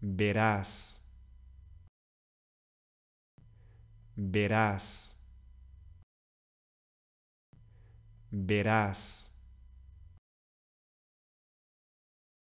verás, verás, verás.